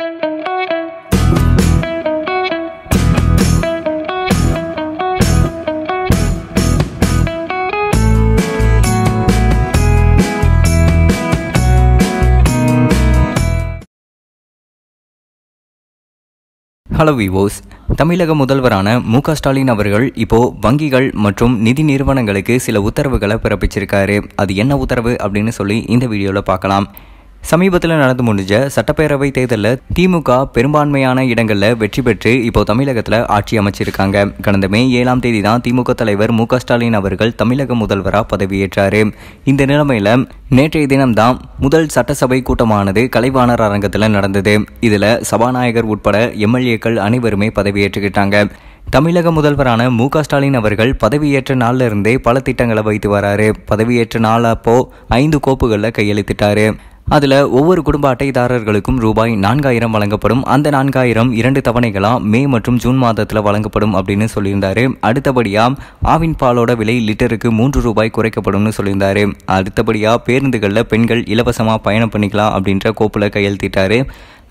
hello விவோஸ் தமிழக முதல்வரான மு க ஸ்டாலின் அவர்கள் இப்போ வங்கிகள் மற்றும் நிதி நிறுவனங்களுக்கு சில உத்தரவுகளை பிறப்பிச்சிருக்காரு அது என்ன உத்தரவு அப்படின்னு சொல்லி இந்த வீடியோவில் பார்க்கலாம் சமீபத்தில் நடந்து முடிஞ்ச சட்டப்பேரவை தேர்தலில் திமுக பெரும்பான்மையான இடங்களில் வெற்றி பெற்று இப்போ தமிழகத்தில் ஆட்சி அமைச்சிருக்காங்க கடந்த மே ஏழாம் தேதி தான் திமுக தலைவர் மு ஸ்டாலின் அவர்கள் தமிழக முதல்வராக பதவியேற்றார் இந்த நிலைமையில் நேற்றைய தினம்தான் முதல் சட்டசபை கூட்டமானது கலைவாணர் அரங்கத்தில் நடந்தது இதில் சபாநாயகர் உட்பட எம்எல்ஏக்கள் அனைவருமே பதவியேற்றுக்கிட்டாங்க தமிழக முதல்வரான மு ஸ்டாலின் அவர்கள் பதவியேற்ற நாளில் இருந்தே பல திட்டங்களை வைத்து வராரு பதவியேற்ற நாள் அப்போ ஐந்து கோப்புகளில் கையெழுத்திட்டாரு அதில் ஒவ்வொரு குடும்ப அட்டைதாரர்களுக்கும் ரூபாய் நான்காயிரம் வழங்கப்படும் அந்த நான்காயிரம் இரண்டு தவணைகளாக மே மற்றும் ஜூன் மாதத்தில் வழங்கப்படும் அப்படின்னு சொல்லியிருந்தார் அடுத்தபடியாக ஆவின் பாலோட விலை லிட்டருக்கு மூன்று ரூபாய் குறைக்கப்படும்னு சொல்லியிருந்தார் அடுத்தபடியாக பேருந்துகளில் பெண்கள் இலவசமாக பயணம் பண்ணிக்கலாம் அப்படின்ற கோப்பில் கையெழுத்திட்டாரு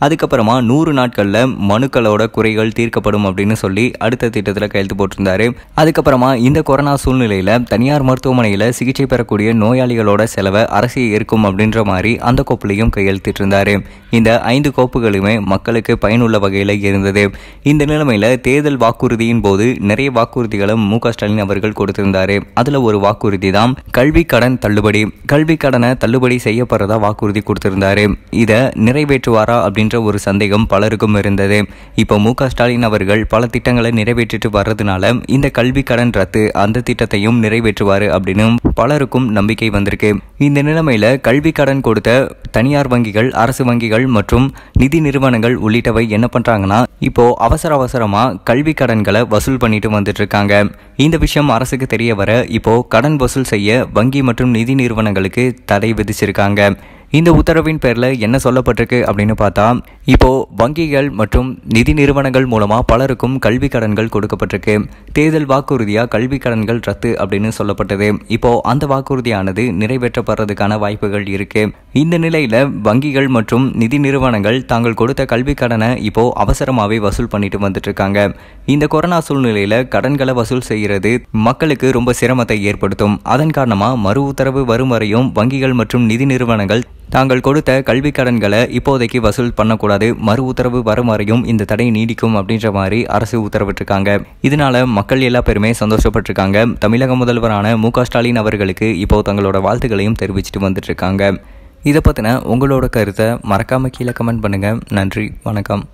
அதுக்கப்புறமா நூறு நாட்களில் மனுக்களோட குறைகள் தீர்க்கப்படும் அப்படின்னு சொல்லி அடுத்த திட்டத்தில் கையெழுத்து போட்டிருந்தாரு அதுக்கப்புறமா இந்த கொரோனா சூழ்நிலையில் தனியார் மருத்துவமனையில் சிகிச்சை பெறக்கூடிய நோயாளிகளோட செலவை அரசு ஏற்கும் அப்படின்ற மாதிரி அந்த கோப்பிலையும் கையெழுத்திட்டு இருந்தாரு இந்த ஐந்து கோப்புகளுமே மக்களுக்கு பயனுள்ள வகையில் இருந்தது இந்த நிலைமையில் தேர்தல் வாக்குறுதியின் போது நிறைய வாக்குறுதிகளும் மு ஸ்டாலின் அவர்கள் கொடுத்திருந்தாரு அதில் ஒரு வாக்குறுதி தான் கல்வி கடன் தள்ளுபடி கல்வி கடனை தள்ளுபடி செய்யப்படுறதா வாக்குறுதி கொடுத்திருந்தாரு இதை நிறைவேற்றுவாரா அப்படின்னு என்ற ஒரு சந்தேகம் பலருக்கும் இருந்தது இப்போ மு ஸ்டாலின் அவர்கள் பல திட்டங்களை நிறைவேற்றிட்டு வர்றதுனால இந்த கல்வி கடன் ரத்து அந்த திட்டத்தையும் நிறைவேற்றுவார் அப்படின்னு பலருக்கும் நம்பிக்கை வந்திருக்கு இந்த நிலைமையில் கல்வி கடன் கொடுத்த தனியார் வங்கிகள் அரசு வங்கிகள் மற்றும் நிதி நிறுவனங்கள் உள்ளிட்டவை என்ன பண்றாங்கன்னா இப்போ அவசர அவசரமாக கல்வி கடன்களை வசூல் பண்ணிட்டு வந்துட்டு இருக்காங்க இந்த விஷயம் அரசுக்கு தெரிய வர இப்போ கடன் வசூல் செய்ய வங்கி மற்றும் நிதி நிறுவனங்களுக்கு தடை விதிச்சிருக்காங்க இந்த உத்தரவின் பேரில் என்ன சொல்லப்பட்டிருக்கு அப்படின்னு பார்த்தா இப்போது வங்கிகள் மற்றும் நிதி நிறுவனங்கள் மூலமாக பலருக்கும் கல்வி கடன்கள் கொடுக்கப்பட்டிருக்கு தேர்தல் வாக்குறுதியாக கல்வி கடன்கள் ரத்து அப்படின்னு சொல்லப்பட்டது இப்போது அந்த வாக்குறுதியானது நிறைவேற்றப்படுறதுக்கான வாய்ப்புகள் இருக்கு இந்த நிலையில் வங்கிகள் மற்றும் நிதி நிறுவனங்கள் தாங்கள் கொடுத்த கல்வி கடனை இப்போது அவசரமாகவே வசூல் பண்ணிட்டு வந்துட்டு இருக்காங்க இந்த கொரோனா சூழ்நிலையில் கடன்களை வசூல் செய்கிறது மக்களுக்கு ரொம்ப சிரமத்தை ஏற்படுத்தும் அதன் காரணமாக மறு உத்தரவு வரும் வரையும் வங்கிகள் மற்றும் நிதி நிறுவனங்கள் தாங்கள் கொடுத்த கல்வி கடன்களை இப்போதைக்கு வசூல் பண்ணக்கூடாது மறு உத்தரவு வரும் வரையும் இந்த தடை நீடிக்கும் அப்படின்ற மாதிரி அரசு உத்தரவிட்டிருக்காங்க இதனால மக்கள் எல்லா பேருமே சந்தோஷப்பட்டிருக்காங்க தமிழக முதல்வரான மு ஸ்டாலின் அவர்களுக்கு இப்போ தங்களோட வாழ்த்துக்களையும் தெரிவிச்சுட்டு வந்துட்டு இருக்காங்க இதை பற்றின உங்களோட கருத்தை மறக்காமல் கீழே கமெண்ட் பண்ணுங்கள் நன்றி வணக்கம்